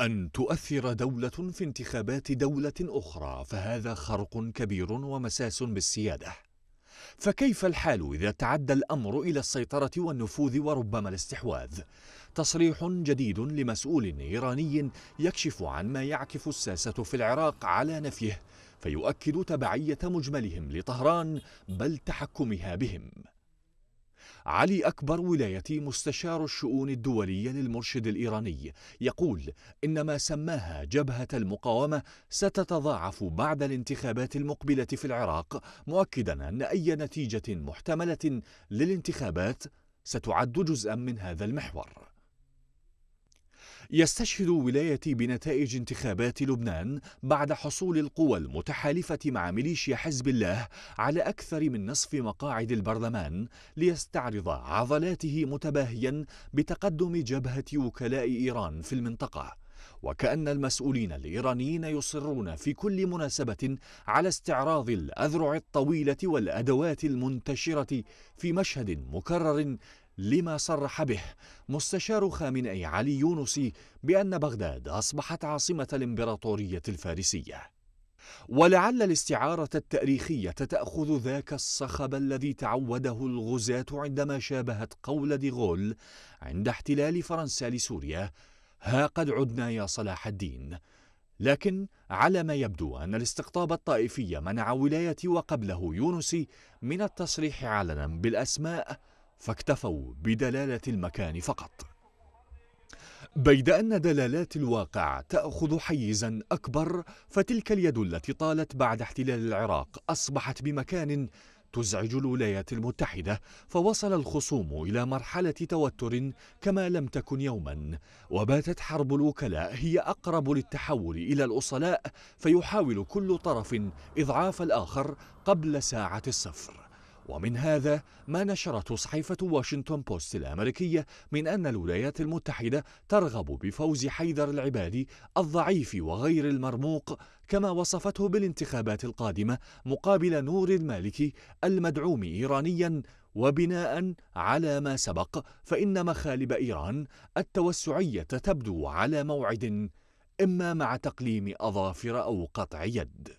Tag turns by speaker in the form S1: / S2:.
S1: أن تؤثر دولة في انتخابات دولة أخرى فهذا خرق كبير ومساس بالسيادة فكيف الحال إذا تعدى الأمر إلى السيطرة والنفوذ وربما الاستحواذ؟ تصريح جديد لمسؤول إيراني يكشف عن ما يعكف الساسة في العراق على نفيه فيؤكد تبعية مجملهم لطهران بل تحكمها بهم علي أكبر ولايتي مستشار الشؤون الدولية للمرشد الإيراني يقول إن ما سماها جبهة المقاومة ستتضاعف بعد الانتخابات المقبلة في العراق مؤكدا أن أي نتيجة محتملة للانتخابات ستعد جزءا من هذا المحور يستشهد ولايتي بنتائج انتخابات لبنان بعد حصول القوى المتحالفة مع ميليشيا حزب الله على أكثر من نصف مقاعد البرلمان ليستعرض عضلاته متباهيا بتقدم جبهة وكلاء إيران في المنطقة وكأن المسؤولين الإيرانيين يصرون في كل مناسبة على استعراض الأذرع الطويلة والأدوات المنتشرة في مشهد مكرر لما صرح به مستشار خامنئي علي يونسي بأن بغداد أصبحت عاصمة الإمبراطورية الفارسية ولعل الاستعارة التاريخية تأخذ ذاك الصخب الذي تعوده الغزاة عندما شابهت قول ديغول عند احتلال فرنسا لسوريا ها قد عدنا يا صلاح الدين لكن على ما يبدو أن الاستقطاب الطائفي منع ولاية وقبله يونسي من التصريح علنا بالأسماء فاكتفوا بدلالة المكان فقط بيد أن دلالات الواقع تأخذ حيزا أكبر فتلك اليد التي طالت بعد احتلال العراق أصبحت بمكان تزعج الولايات المتحدة فوصل الخصوم إلى مرحلة توتر كما لم تكن يوما وباتت حرب الوكلاء هي أقرب للتحول إلى الأصلاء فيحاول كل طرف إضعاف الآخر قبل ساعة الصفر ومن هذا ما نشرته صحيفة واشنطن بوست الأمريكية من أن الولايات المتحدة ترغب بفوز حيدر العبادي الضعيف وغير المرموق كما وصفته بالانتخابات القادمة مقابل نور المالكي المدعوم إيرانيا وبناء على ما سبق فإن مخالب إيران التوسعية تبدو على موعد إما مع تقليم أظافر أو قطع يد